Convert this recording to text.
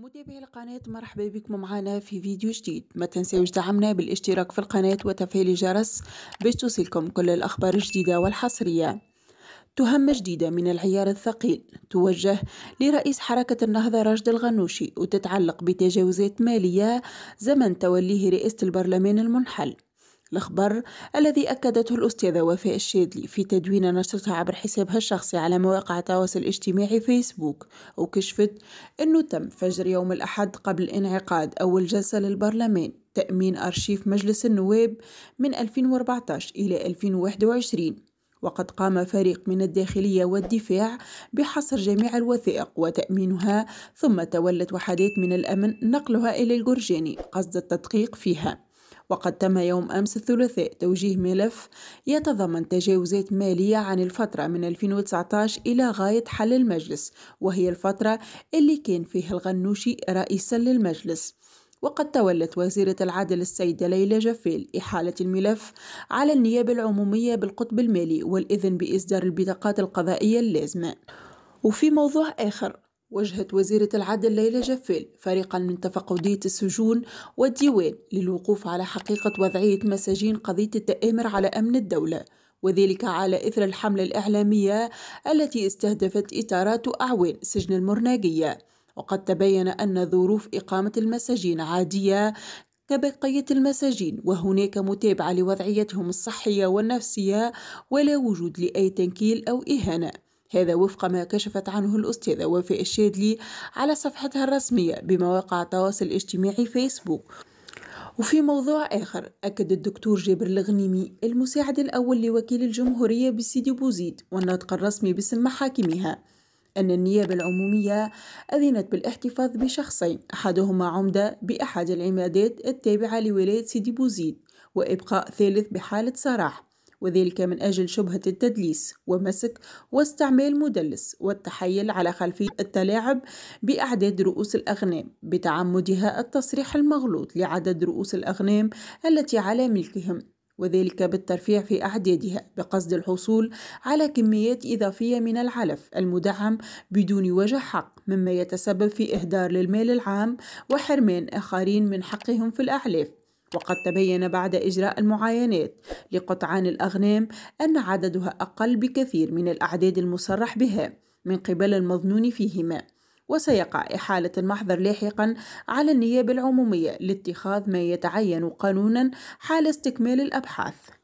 متابعي القناة مرحبا بكم معنا في فيديو جديد ما تنساوش دعمنا بالاشتراك في القناة وتفعيل الجرس باش توصلكم كل الأخبار الجديدة والحصرية تهمة جديدة من العيار الثقيل توجه لرئيس حركة النهضة راشد الغنوشي وتتعلق بتجاوزات مالية زمن توليه رئاسة البرلمان المنحل الخبر الذي أكدته الأستاذة وفاء الشادلي في تدوين نشرتها عبر حسابها الشخصي على مواقع التواصل الاجتماعي فيسبوك وكشفت أنه تم فجر يوم الأحد قبل انعقاد أول جلسة للبرلمان تأمين أرشيف مجلس النواب من 2014 إلى 2021 وقد قام فريق من الداخلية والدفاع بحصر جميع الوثائق وتأمينها ثم تولت وحدات من الأمن نقلها إلى الجرجاني قصد التدقيق فيها وقد تم يوم أمس الثلاثاء توجيه ملف يتضمن تجاوزات مالية عن الفترة من 2019 إلى غاية حل المجلس وهي الفترة اللي كان فيها الغنوشي رئيسا للمجلس وقد تولت وزيرة العدل السيدة ليلى جفيل إحالة الملف على النيابة العمومية بالقطب المالي والإذن بإصدار البطاقات القضائية اللازمة وفي موضوع آخر وجهت وزيرة العدل ليلى جفال فريقا من تفقدية السجون والديوان للوقوف على حقيقة وضعية مساجين قضية التآمر على أمن الدولة وذلك على إثر الحملة الإعلامية التي استهدفت إطارات أعوان سجن المرناقية وقد تبين أن ظروف إقامة المساجين عادية كبقية المساجين وهناك متابعة لوضعيتهم الصحية والنفسية ولا وجود لأي تنكيل أو إهانة هذا وفق ما كشفت عنه الأستاذة وفاء الشادلي على صفحتها الرسمية بمواقع التواصل الاجتماعي فيسبوك وفي موضوع آخر أكد الدكتور جابر الغنيمي المساعد الأول لوكيل الجمهورية بسيدي بوزيد والناطق الرسمي باسم محاكمها أن النيابة العمومية أذنت بالاحتفاظ بشخصين أحدهما عمدة بأحد العمادات التابعة لولاية سيدي بوزيد وإبقاء ثالث بحالة صراح وذلك من أجل شبهة التدليس ومسك واستعمال مدلس والتحيل على خلفية التلاعب بأعداد رؤوس الأغنام بتعمدها التصريح المغلوط لعدد رؤوس الأغنام التي على ملكهم وذلك بالترفيع في أعدادها بقصد الحصول على كميات إضافية من العلف المدعم بدون وجه حق مما يتسبب في إهدار للمال العام وحرمان آخرين من حقهم في الأعلاف وقد تبين بعد إجراء المعاينات لقطعان الأغنام أن عددها أقل بكثير من الأعداد المصرح بها من قبل المظنون فيهما وسيقع إحالة المحضر لاحقا على النيابة العمومية لاتخاذ ما يتعين قانونا حال استكمال الأبحاث